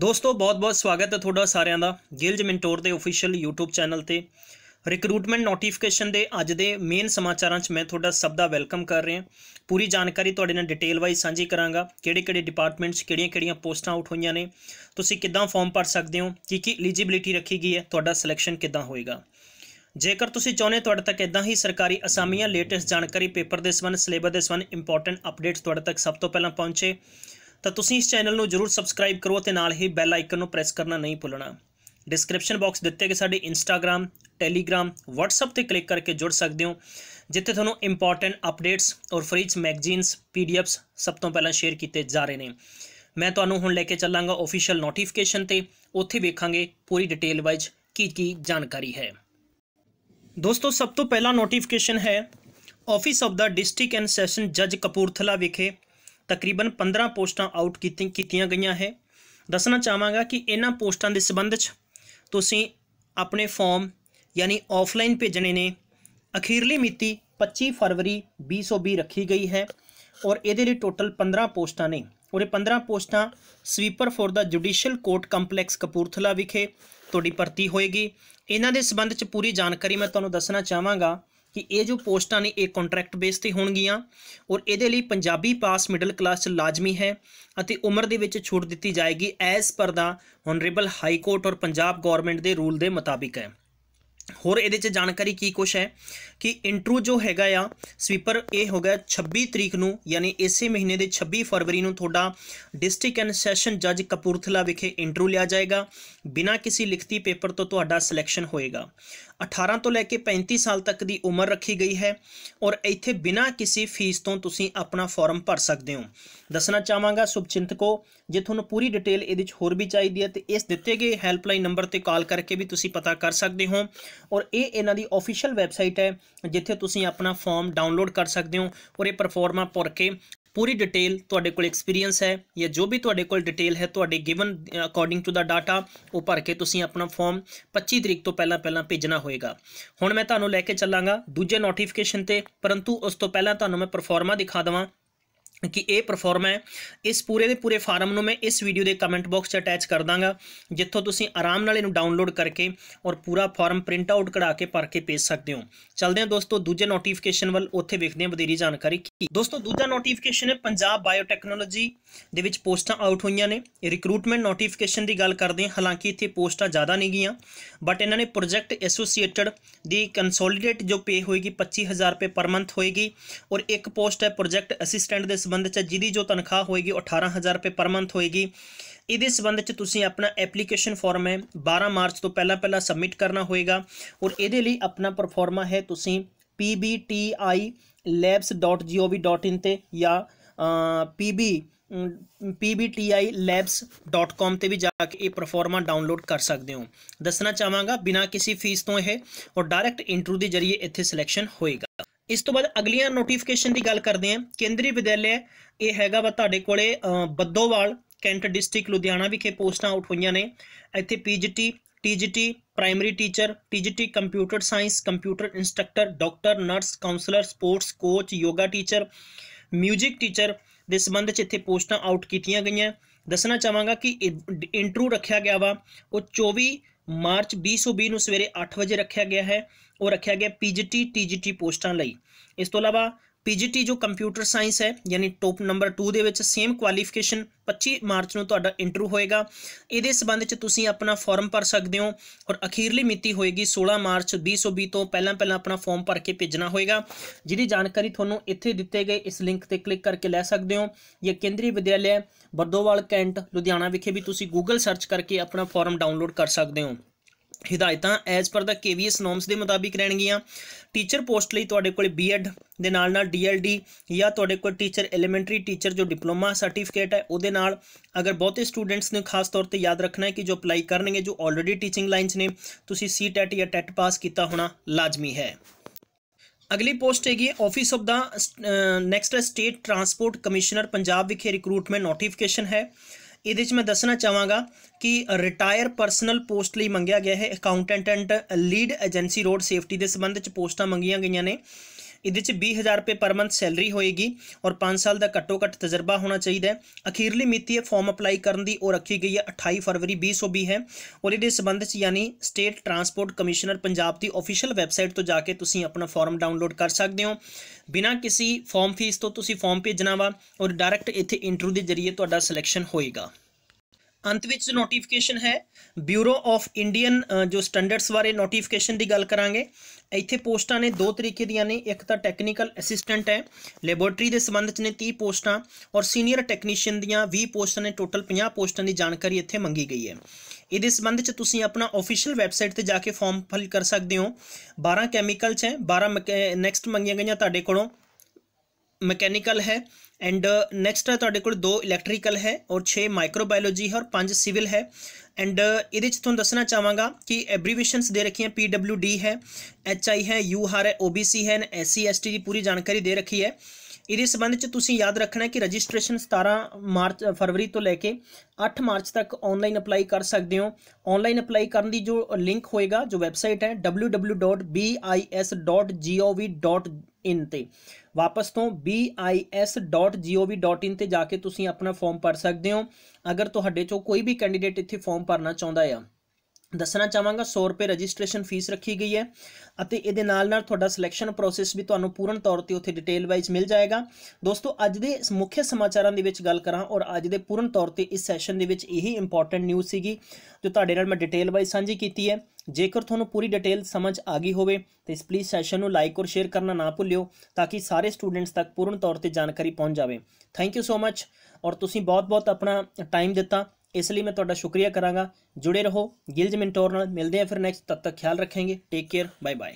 ਦੋਸਤੋ ਬਹੁਤ-ਬਹੁਤ ਸਵਾਗਤ ਹੈ ਤੁਹਾਡਾ ਸਾਰਿਆਂ ਦਾ ਗਿਲਜ ਮਿੰਟੋਰ ਦੇ ਅਫੀਸ਼ੀਅਲ YouTube ਚੈਨਲ ਤੇ ਰਿਕਰੂਟਮੈਂਟ ਨੋਟੀਫਿਕੇਸ਼ਨ ਦੇ ਅੱਜ ਦੇ ਮੇਨ ਸਮਾਚਾਰਾਂ 'ਚ ਮੈਂ ਤੁਹਾਡਾ ਸਭ ਦਾ ਵੈਲਕਮ ਕਰ ਰਿਹਾ ਪੂਰੀ ਜਾਣਕਾਰੀ ਤੁਹਾਡੇ ਨਾਲ ਡਿਟੇਲ ਵਾਈਜ਼ ਸਾਂਝੀ ਕਰਾਂਗਾ ਕਿਹੜੇ-ਕਿਹੜੇ ਡਿਪਾਰਟਮੈਂਟਸ ਕਿਹੜੀਆਂ-ਕਿਹੜੀਆਂ ਪੋਸਟਾਂ ਆਊਟ ਹੋਈਆਂ ਨੇ ਤੁਸੀਂ ਕਿੱਦਾਂ ਫਾਰਮ ਭਰ ਸਕਦੇ ਹੋ ਕੀ ਕੀ ਐਲੀਜੀਬਿਲਿਟੀ ਰੱਖੀ ਗਈ ਹੈ ਤੁਹਾਡਾ ਸਿਲੈਕਸ਼ਨ ਕਿੱਦਾਂ ਹੋਏਗਾ ਜੇਕਰ ਤੁਸੀਂ ਚਾਹੁੰਦੇ ਤੁਹਾਡੇ ਤੱਕ ਇਦਾਂ ਹੀ ਸਰਕਾਰੀ ਅਸਾਮੀਆਂ ਲੇਟੈਸਟ ਜਾਣਕਾਰੀ ਪੇਪਰ ਦੇ ਸਬੰਧ ਸਿਲੇਬਸ ਦੇ ਸਬੰਧ ਇੰਪੋਰਟੈਂਟ ਅਪਡੇਟਸ ਤੁਹਾਡੇ ਤੱਕ ਸਭ ਤੋਂ ਪਹਿਲਾਂ ਪਹੁੰਚੇ ਤਾਂ ਤੁਸੀਂ ਇਸ ਚੈਨਲ ਨੂੰ ਜਰੂਰ ਸਬਸਕ੍ਰਾਈਬ ਕਰੋ ਤੇ ਨਾਲ ਹੀ ਬੈਲ ਆਈਕਨ ਨੂੰ ਪ੍ਰੈਸ ਕਰਨਾ ਨਹੀਂ ਭੁੱਲਣਾ ਡਿਸਕ੍ਰਿਪਸ਼ਨ ਬਾਕਸ ਦਿੱਤੇ ਗਏ ਸਾਡੇ ਇੰਸਟਾਗ੍ਰam ਟੈਲੀਗ੍ਰam WhatsApp ਤੇ ਕਲਿੱਕ ਕਰਕੇ ਜੁੜ ਸਕਦੇ ਹੋ ਜਿੱਥੇ ਤੁਹਾਨੂੰ ਇੰਪੋਰਟੈਂਟ ਅਪਡੇਟਸ ਔਰ ਫ੍ਰੀਜ ਮੈਗਜ਼ੀਨਸ ਪੀਡੀਐਫਸ ਸਭ ਤੋਂ ਪਹਿਲਾਂ ਸ਼ੇਅਰ ਕੀਤੇ ਜਾ ਰਹੇ ਨੇ ਮੈਂ ਤੁਹਾਨੂੰ ਹੁਣ ਲੈ ਕੇ ਚੱਲਾਂਗਾ ਅਫੀਸ਼ੀਅਲ ਨੋਟੀਫਿਕੇਸ਼ਨ ਤੇ ਉੱਥੇ ਵੇਖਾਂਗੇ ਪੂਰੀ ਡਿਟੇਲ ਵਾਈਜ਼ ਕੀ ਕੀ ਜਾਣਕਾਰੀ ਹੈ ਦੋਸਤੋ ਸਭ ਤੋਂ ਪਹਿਲਾ ਨੋਟੀਫਿਕੇਸ਼ਨ ਹੈ office of the district and session ਜੱਜ ਕਪੂਰਥਲਾ ਵਿਖੇ ਤਕਰੀਬਨ 15 ਪੋਸਟਾਂ ਆਊਟ ਕੀਤੀਆਂ ਗਈਆਂ ਹੈ ਦੱਸਣਾ ਚਾਹਾਂਗਾ ਕਿ ਇਹਨਾਂ ਪੋਸਟਾਂ ਦੇ ਸੰਬੰਧ 'ਚ ਤੁਸੀਂ ਆਪਣੇ ਫਾਰਮ ਯਾਨੀ ਆਫਲਾਈਨ ਭੇਜਣੇ ਨੇ ਅਖੀਰਲੀ ਮਿਤੀ 25 ਫਰਵਰੀ 2020 ਰੱਖੀ ਗਈ ਹੈ ਔਰ ਇਹਦੇ ਲਈ ਟੋਟਲ 15 ਪੋਸਟਾਂ ਨੇ ਔਰ ਇਹ 15 ਪੋਸਟਾਂ sweeper for the judicial court complex Kapurthala ਵਿਖੇ ਤੁਹਾਡੀ ਭਰਤੀ ਹੋਏਗੀ ਇਹਨਾਂ ਦੇ ਸੰਬੰਧ 'ਚ ਪੂਰੀ ਜਾਣਕਾਰੀ ਮੈਂ ਤੁਹਾਨੂੰ ਦੱਸਣਾ ਚਾਹਾਂਗਾ ਕਿ ਇਹ ਜੋ ਪੋਸਟਾਂ ਨੇ ਇਹ ਕੰਟਰੈਕਟ ਬੇਸ ਤੇ ਹੋਣਗੀਆਂ ਔਰ ਇਹਦੇ ਲਈ ਪੰਜਾਬੀ ਪਾਸ ਮਿਡਲ ਕਲਾਸ ਚ ਲਾਜ਼ਮੀ ਹੈ ਅਤੇ ਉਮਰ ਦੇ ਵਿੱਚ ਛੋਟ ਦਿੱਤੀ ਜਾਏਗੀ ਐਸ ਪਰ ਦਾ ਹਨਰੇਬਲ ਹਾਈ ਕੋਰਟ ਔਰ ਪੰਜਾਬ ਗਵਰਨਮੈਂਟ ਦੇ ਰੂਲ ਦੇ ਮੁਤਾਬਿਕ ਹੈ ਹੋਰ ਇਹਦੇ ਚ ਜਾਣਕਾਰੀ ਕੀ ਕੁਛ ਹੈ ਕਿ ਇੰਟਰੂ ਜੋ ਹੈਗਾ ਆ ਸਵੀਪਰ ਇਹ ਹੋ ਗਿਆ 26 ਤਰੀਕ ਨੂੰ ਯਾਨੀ ਇਸੇ ਮਹੀਨੇ ਦੇ 26 ਫਰਵਰੀ ਨੂੰ ਤੁਹਾਡਾ ਡਿਸਟ੍ਰਿਕਟ ਐਂਡ ਸੈਸ਼ਨ ਜੱਜ ਕਪੂਰਥਲਾ ਵਿਖੇ ਇੰਟਰੂ ਲਿਆ ਜਾਏਗਾ ਬਿਨਾਂ ਕਿਸੇ ਲਿਖਤੀ ਪੇਪਰ ਤੋਂ ਤੁਹਾਡਾ ਸਿਲੈਕਸ਼ਨ ਹੋਏਗਾ 18 ਤੋਂ ਲੈ ਕੇ 35 ਸਾਲ ਤੱਕ ਦੀ ਉਮਰ ਰੱਖੀ ਗਈ ਹੈ ਔਰ ਇੱਥੇ ਬਿਨਾਂ ਕਿਸੇ ਫੀਸ ਤੋਂ ਤੁਸੀਂ ਆਪਣਾ ਫਾਰਮ ਭਰ ਸਕਦੇ ਹੋ ਦੱਸਣਾ ਚਾਹਾਂਗਾ ਸੁਭਚਿੰਤਕੋ ਜੇ ਤੁਹਾਨੂੰ ਪੂਰੀ ਡਿਟੇਲ ਇਹਦੇ ਵਿੱਚ ਹੋਰ ਵੀ ਚਾਹੀਦੀ ਹੈ ਤੇ ਇਸ ਦਿੱਤੇ ਗਏ ਹੈਲਪਲਾਈਨ ਨੰਬਰ ਤੇ ਕਾਲ ਕਰਕੇ ਵੀ ਤੁਸੀਂ ਪਤਾ ਕਰ ਸਕਦੇ ਹੋ ਔਰ ਇਹ ਇਹਨਾਂ ਦੀ ਅਫੀਸ਼ੀਅਲ ਵੈਬਸਾਈਟ ਹੈ ਜਿੱਥੇ ਤੁਸੀਂ ਆਪਣਾ ਫਾਰਮ ਡਾਊਨਲੋਡ ਕਰ ਸਕਦੇ ਹੋ ਔਰ ਇਹ ਪਰਫਾਰਮਾ ਪੁਰ ਕੇ ਪੂਰੀ ਡਿਟੇਲ ਤੁਹਾਡੇ ਕੋਲ ਐਕਸਪੀਰੀਅੰਸ ਹੈ ਜਾਂ ਜੋ ਵੀ ਤੁਹਾਡੇ ਕੋਲ ਡਿਟੇਲ ਹੈ ਤੁਹਾਡੇ given according to the data ਉਹ ਭਰ ਕੇ ਤੁਸੀਂ ਆਪਣਾ ਫਾਰਮ 25 ਤਰੀਕ ਤੋਂ ਪਹਿਲਾਂ ਪਹਿਲਾਂ ਭੇਜਣਾ ਹੋਏਗਾ ਹੁਣ ਮੈਂ ਤੁਹਾਨੂੰ ਲੈ ਕੇ ਚੱਲਾਂਗਾ ਦੂਜੇ ਨੋਟੀਫਿਕੇਸ਼ਨ ਤੇ ਪਰੰਤੂ ਉਸ ਤੋਂ ਪਹਿਲਾਂ ਤੁਹਾਨੂੰ ਮੈਂ ਪਰਫਾਰਮਾ ਦਿਖਾ ਦਵਾਂ ਕਿ ਇਹ ਪਰਫਾਰਮ ਹੈ ਇਸ ਪੂਰੇ ਦੇ ਪੂਰੇ ਫਾਰਮ ਨੂੰ ਮੈਂ ਇਸ ਵੀਡੀਓ ਦੇ ਕਮੈਂਟ ਬਾਕਸ 'ਚ ਅਟੈਚ ਕਰ ਦਾਂਗਾ ਜਿੱਥੋਂ ਤੁਸੀਂ ਆਰਾਮ ਨਾਲ ਇਹਨੂੰ ਡਾਊਨਲੋਡ ਕਰਕੇ ਔਰ ਪੂਰਾ ਫਾਰਮ ਪ੍ਰਿੰਟ ਆਊਟ ਕਢਾ ਕੇ ਭਰ ਕੇ ਭੇਜ ਸਕਦੇ ਹੋ ਚਲਦੇ ਹਾਂ ਦੋਸਤੋ ਦੂਜੇ ਨੋਟੀਫਿਕੇਸ਼ਨ ਵੱਲ ਉੱਥੇ ਵੇਖਦੇ ਹਾਂ ਵਧੇਰੀ ਜਾਣਕਾਰੀ ਕੀ ਦੋਸਤੋ ਦੂਜਾ ਨੋਟੀਫਿਕੇਸ਼ਨ ਹੈ ਪੰਜਾਬ ਬਾਇਓਟੈਕਨੋਲੋਜੀ ਦੇ ਵਿੱਚ ਪੋਸਟਾਂ ਆਊਟ ਹੋਈਆਂ ਨੇ ਰਿਕਰੂਟਮੈਂਟ ਨੋਟੀਫਿਕੇਸ਼ਨ ਦੀ ਗੱਲ ਕਰਦੇ ਹਾਂ ਹਾਲਾਂਕਿ ਇੱਥੇ ਪੋਸਟਾਂ ਜ਼ਿਆਦਾ ਨਹੀਂ ਗਈਆਂ ਬਟ ਇਹਨਾਂ ਨੇ ਪ੍ਰੋਜੈਕਟ ਐਸੋਸੀਏਟਡ ਦੀ ਕੰਸੋਲੀਡੇਟ ਜੋ ਪੇ ਹੋਏਗੀ 25000 ਰੁਪਏ ਪਰ ਮੰਥ ਹੋਏਗੀ ਔਰ ਇੱਕ ਪੋਸਟ ਹੈ ਪ੍ਰੋਜੈਕਟ ਅਸਿਸਟੈਂਟ ਦੇ संबंधित से जिदी जो तनखा होएगी अठारह हज़ार रुपये पर मंथ होएगी ये संबंध तुम्हें अपना एप्लीकेशन फॉर्म है बारह मार्च तो पहला पहला सबमिट करना होएगा और ये अपना परफॉर्मा है तुम P B T I labs dot G O V dot in पर या P B P B T I labs dot com से भी जाके ये परफॉर्मा डाउनलोड कर सकते हो दसना चाहवागा बिना किसी फीस तो यह और डायरैक्ट इंटरव्यू के जरिए इतने सिलेक्शन होएगा ਇਸ ਤੋਂ ਬਾਅਦ ਅਗਲੀਆਂ ਨੋਟੀਫਿਕੇਸ਼ਨ ਦੀ ਗੱਲ ਕਰਦੇ ਹਾਂ ਕੇਂਦਰੀ ਵਿਦਿਆਲਿਆ ਇਹ ਹੈਗਾ ਵਾ ਤੁਹਾਡੇ ਕੋਲੇ ਬੱਦੋਵਾਲ ਕੈਂਟ ਡਿਸਟ੍ਰਿਕਟ ਲੁਧਿਆਣਾ ਵਿਖੇ ਪੋਸਟਾਂ ਆਊਟ ਹੋਈਆਂ ਨੇ ਇੱਥੇ PGT TGT primary teacher TGT computer science computer instructor doctor nurse counsellor sports coach yoga ਟੀਚਰ 뮤직 ਟੀਚਰ ਦੇ ਸੰਬੰਧ 'ਚ ਇੱਥੇ ਪੋਸਟਾਂ ਆਊਟ ਕੀਤੀਆਂ ਗਈਆਂ ਦੱਸਣਾ ਚਾਹਾਂਗਾ ਕਿ ਇੰਟਰਵਿਊ ਰੱਖਿਆ ਗਿਆ ਵਾ ਉਹ 24 ਮਾਰਚ 2020 ਨੂੰ ਸਵੇਰੇ 8 ਵਜੇ ਰੱਖਿਆ ਗਿਆ ਹੈ ਉਹ ਰੱਖਿਆ ਗਿਆ ਪੀਜੀਟੀ ਟੀਜੀਟੀ ਪੋਸਟਾਂ ਲਈ ਇਸ ਤੋਂ ਇਲਾਵਾ ਪੀਜੀਟੀ ਜੋ ਕੰਪਿਊਟਰ ਸਾਇੰਸ ਹੈ ਯਾਨੀ ਟੌਪ ਨੰਬਰ 2 ਦੇ ਵਿੱਚ ਸੇਮ ਕੁਆਲੀਫਿਕੇਸ਼ਨ 25 ਮਾਰਚ ਨੂੰ ਤੁਹਾਡਾ ਇੰਟਰਵਿਊ ਹੋਏਗਾ ਇਹਦੇ ਸਬੰਧ ਵਿੱਚ ਤੁਸੀਂ ਆਪਣਾ ਫਾਰਮ ਭਰ ਸਕਦੇ ਹੋ ਔਰ ਅਖੀਰਲੀ ਮਿਤੀ ਹੋਏਗੀ 16 ਮਾਰਚ 2020 ਤੋਂ ਪਹਿਲਾਂ ਪਹਿਲਾਂ ਆਪਣਾ ਫਾਰਮ ਭਰ ਕੇ ਭੇਜਣਾ ਹੋਏਗਾ ਜਿਹਦੀ ਜਾਣਕਾਰੀ ਤੁਹਾਨੂੰ ਇੱਥੇ ਦਿੱਤੇ ਗਏ ਇਸ ਲਿੰਕ ਤੇ ਕਲਿੱਕ ਕਰਕੇ ਲੈ ਸਕਦੇ ਹੋ ਇਹ ਕੇਂਦਰੀ ਵਿਦਿਆਲਿਆ ਬਰਦੋਵਾਲ ਕੈਂਟ ਲੁਧਿਆਣਾ ਵਿਖੇ ਵੀ ਤੁਸੀਂ ਗੂਗਲ ਸਰਚ ਕਰਕੇ ਆਪਣਾ ਫਾਰਮ ਡਾਊਨਲੋਡ ਕਰ ਸਕਦੇ ਹੋ ਹਿਦਾਇਤਾਂ ਐਸ ਪਰ ਦਾ ਕੇਵੀਐਸ ਨੋਰਮਸ ਦੇ ਮੁਤਾਬਿਕ ਰਹਿਣਗੀਆਂ ਟੀਚਰ ਪੋਸਟ ਲਈ ਤੁਹਾਡੇ ਕੋਲ ਬੀਐਡ ਦੇ ਨਾਲ ਨਾਲ ਡੀਐਲਡੀ ਜਾਂ ਤੁਹਾਡੇ ਕੋਲ ਟੀਚਰ ਐਲੀਮੈਂਟਰੀ ਟੀਚਰ ਜੋ ਡਿਪਲੋਮਾ ਸਰਟੀਫਿਕੇਟ ਹੈ ਉਹਦੇ ਨਾਲ ਅਗਰ ਬਹੁਤੇ ਸਟੂਡੈਂਟਸ ਨੇ ਖਾਸ ਤੌਰ ਤੇ ਯਾਦ ਰੱਖਣਾ ਹੈ ਕਿ ਜੋ ਅਪਲਾਈ ਕਰਨਗੇ ਜੋ ਆਲਰੇਡੀ ਟੀਚਿੰਗ ਲਾਈਨਸ ਨੇ ਤੁਸੀਂ ਸੀਟੈਟ e ਜਾਂ ਟੈਟ ਪਾਸ e ਕੀਤਾ ਹੋਣਾ ਲਾਜ਼ਮੀ ਹੈ ਅਗਲੀ ਪੋਸਟ ਹੈਗੀ office of the next state transport commissioner Punjab ਵਿਖੇ ਰਿਕਰੂਟਮੈਂਟ ਨੋਟੀਫਿਕੇਸ਼ਨ ਹੈ ਇਹਦੇ ਵਿੱਚ ਮੈਂ ਦੱਸਣਾ ਚਾਹਾਂਗਾ ਕਿ ਰਿਟਾਇਰ ਪਰਸਨਲ ਪੋਸਟ ਲਈ ਮੰਗਿਆ ਗਿਆ ਹੈ accountant and lead agency road safety ਦੇ ਸੰਬੰਧ ਵਿੱਚ ਪੋਸਟਾਂ ਮੰਗੀਆਂ ਗਈਆਂ ਨੇ ਇਹਦੇ 'ਚ 20000 ਰੁਪਏ ਪਰ ਮੰਥ ਸੈਲਰੀ ਹੋਏਗੀ ਔਰ 5 ਸਾਲ ਦਾ ਘੱਟੋ ਘੱਟ ਤਜਰਬਾ ਹੋਣਾ ਚਾਹੀਦਾ ਹੈ ਅਖੀਰਲੀ ਮਿਤੀ ਹੈ ਫਾਰਮ ਅਪਲਾਈ ਕਰਨ ਦੀ ਉਹ ਰੱਖੀ ਗਈ ਹੈ 28 ਫਰਵਰੀ 2020 ਹੈ ਔਰ ਇਹਦੇ ਸੰਬੰਧ 'ਚ ਯਾਨੀ ਸਟੇਟ ਟਰਾਂਸਪੋਰਟ ਕਮਿਸ਼ਨਰ ਪੰਜਾਬ ਦੀ ਅਫੀਸ਼ੀਅਲ ਵੈਬਸਾਈਟ ਤੋਂ ਜਾ ਕੇ ਤੁਸੀਂ ਆਪਣਾ ਫਾਰਮ ਡਾਊਨਲੋਡ ਕਰ ਸਕਦੇ ਹੋ ਬਿਨਾਂ ਕਿਸੇ ਫਾਰਮ ਫੀਸ ਤੋਂ ਤੁਸੀਂ ਫਾਰਮ ਭੇਜਣਾ ਵਾ ਔਰ ਡਾਇਰੈਕਟ ਇੱਥੇ ਇੰਟਰਵਿਊ ਦੇ ਜ਼ਰੀਏ ਤੁਹਾਡਾ ਸਿਲੈਕਸ਼ਨ ਹੋਏਗਾ ਅੰਤ ਵਿੱਚ ਨੋਟੀਫਿਕੇਸ਼ਨ ਹੈ ਬਿਊਰੋ ਆਫ ਇੰਡੀਅਨ ਜੋ ਸਟੈਂਡਰਡਸ ਬਾਰੇ ਨੋਟੀਫਿਕੇਸ਼ਨ ਦੀ ਗੱਲ ਕਰਾਂਗੇ ਇੱਥੇ ਪੋਸਟਾਂ ਨੇ ਦੋ ਤਰੀਕੇ ਦੀਆਂ ਨੇ ਇੱਕ ਤਾਂ ਟੈਕਨੀਕਲ ਅਸਿਸਟੈਂਟ ਹੈ ਲੈਬੋਰਟਰੀ ਦੇ ਸੰਬੰਧ ਚ ਨੇ 30 ਪੋਸਟਾਂ ਔਰ ਸੀਨੀਅਰ ਟੈਕਨੀਸ਼ੀਅਨ ਦੀਆਂ 20 ਪੋਸਟਾਂ ਨੇ ਟੋਟਲ 50 ਪੋਸਟਾਂ ਦੀ ਜਾਣਕਾਰੀ ਇੱਥੇ ਮੰਗੀ ਗਈ ਹੈ ਇਹਦੇ ਸੰਬੰਧ ਚ ਤੁਸੀਂ ਆਪਣਾ ਅਫੀਸ਼ੀਅਲ ਵੈਬਸਾਈਟ ਤੇ ਜਾ ਕੇ ਫਾਰਮ ਫਿਲ ਕਰ ਸਕਦੇ ਹੋ 12 ਕੈਮੀਕਲਸ ਹੈ 12 ਨੈਕਸਟ ਮੰਗੀਆਂ ਗਈਆਂ ਤੁਹਾਡੇ ਕੋਲੋਂ मकैनीकल है एंड नैक्सट uh, है थोड़े को दो इलैक्ट्रीकल है और छे माइक्रोबायोलॉजी है और पांच सिविल है एंड ये तुम दसना चाहवागा कि एब्रीवेशन दे रखी हैं पी डब्ल्यू डी है एच आई है यू आर है ओ बी सी है एस सी एस टी की पूरी जानकारी दे रखी है ਇਹਦੇ ਸੰਬੰਧ ਵਿੱਚ ਤੁਸੀਂ ਯਾਦ ਰੱਖਣਾ ਕਿ ਰਜਿਸਟ੍ਰੇਸ਼ਨ 17 ਮਾਰਚ ਫਰਵਰੀ ਤੋਂ ਲੈ ਕੇ 8 ਮਾਰਚ ਤੱਕ ਆਨਲਾਈਨ ਅਪਲਾਈ ਕਰ ਸਕਦੇ ਹੋ ਆਨਲਾਈਨ ਅਪਲਾਈ ਕਰਨ ਦੀ ਜੋ ਲਿੰਕ ਹੋਏਗਾ ਜੋ ਵੈਬਸਾਈਟ ਹੈ www.bis.gov.in ਤੇ ਵਾਪਸ ਤੋਂ bis.gov.in ਤੇ ਜਾ ਕੇ ਤੁਸੀਂ ਆਪਣਾ ਫਾਰਮ ਭਰ ਸਕਦੇ ਹੋ ਅਗਰ ਤੁਹਾਡੇ ਚੋਂ ਕੋਈ ਵੀ ਕੈਂਡੀਡੇਟ ਇੱਥੇ ਫਾਰਮ ਭਰਨਾ ਚਾਹੁੰਦਾ ਹੈ ਦੱਸਣਾ ਚਾਹਾਂਗਾ 100 ਰੁਪਏ ਰਜਿਸਟ੍ਰੇਸ਼ਨ ਫੀਸ ਰੱਖੀ ਗਈ ਹੈ ਅਤੇ ਇਹਦੇ ਨਾਲ ਨਾਲ ਤੁਹਾਡਾ ਸਿਲੈਕਸ਼ਨ ਪ੍ਰੋਸੈਸ ਵੀ ਤੁਹਾਨੂੰ ਪੂਰਨ ਤੌਰ ਤੇ ਉੱਥੇ ਡਿਟੇਲ ਵਾਈਜ਼ ਮਿਲ ਜਾਏਗਾ ਦੋਸਤੋ ਅੱਜ ਦੇ ਮੁੱਖ ਸਮਾਚਾਰਾਂ ਦੇ ਵਿੱਚ ਗੱਲ ਕਰਾਂ ਔਰ ਅੱਜ ਦੇ ਪੂਰਨ ਤੌਰ ਤੇ ਇਸ ਸੈਸ਼ਨ ਦੇ ਵਿੱਚ ਇਹੀ ਇੰਪੋਰਟੈਂਟ ਨਿਊਜ਼ ਸੀਗੀ ਜੋ ਤੁਹਾਡੇ ਨਾਲ ਮੈਂ ਡਿਟੇਲ ਵਾਈਜ਼ ਸਾਂਝੀ ਕੀਤੀ ਹੈ ਜੇਕਰ ਤੁਹਾਨੂੰ ਪੂਰੀ ਡਿਟੇਲ ਸਮਝ ਆ ਗਈ ਹੋਵੇ ਤਾਂ ਇਸ ਪਲੀਜ਼ ਸੈਸ਼ਨ ਨੂੰ ਲਾਈਕ ਔਰ ਸ਼ੇਅਰ ਕਰਨਾ ਨਾ ਭੁੱਲਿਓ ਤਾਂ ਕਿ ਸਾਰੇ ਸਟੂਡੈਂਟਸ ਤੱਕ ਪੂਰਨ ਤੌਰ ਤੇ ਜਾਣਕਾਰੀ ਪਹੁੰਚ ਜਾਵੇ ਥੈਂਕ ਯੂ ਸੋ ਮੱਚ ਔਰ ਤੁਸੀਂ ਬਹੁਤ-ਬਹੁਤ ਆਪਣਾ ਟਾਈਮ ਦਿੱਤਾ ਇਸ ਲਈ ਮੈਂ ਤੁਹਾਡਾ ਸ਼ੁਕਰੀਆ ਕਰਾਂਗਾ ਜੁੜੇ ਰਹੋ ਗਿਲਜ ਮਿੰਟੋਰ ਨਾਲ ਮਿਲਦੇ ਹਾਂ ਫਿਰ ਨੈਕਸਟ ਤਦ ਤੱਕ ਖਿਆਲ ਰੱਖਾਂਗੇ ਟੇਕ ਕੇਅਰ ਬਾਏ ਬਾਏ